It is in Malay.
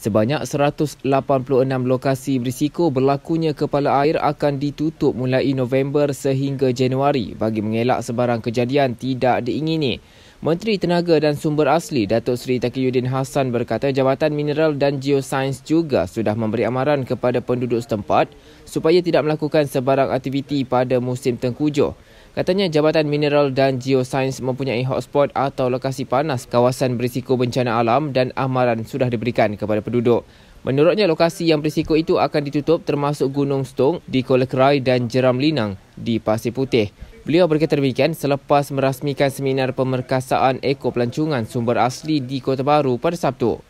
Sebanyak 186 lokasi berisiko berlakunya kepala air akan ditutup mulai November sehingga Januari bagi mengelak sebarang kejadian tidak diingini. Menteri Tenaga dan Sumber Asli Datuk Seri Takiyuddin Hassan berkata Jabatan Mineral dan Geosains juga sudah memberi amaran kepada penduduk setempat supaya tidak melakukan sebarang aktiviti pada musim tengkujuh. Katanya Jabatan Mineral dan Geosains mempunyai hotspot atau lokasi panas kawasan berisiko bencana alam dan amaran sudah diberikan kepada penduduk. Menurutnya lokasi yang berisiko itu akan ditutup termasuk Gunung Stong di Kolekrai dan Jeram Linang di Pasir Putih. Beliau berkata demikian selepas merasmikan seminar pemerkasaan ekor sumber asli di Kota Baru pada Sabtu.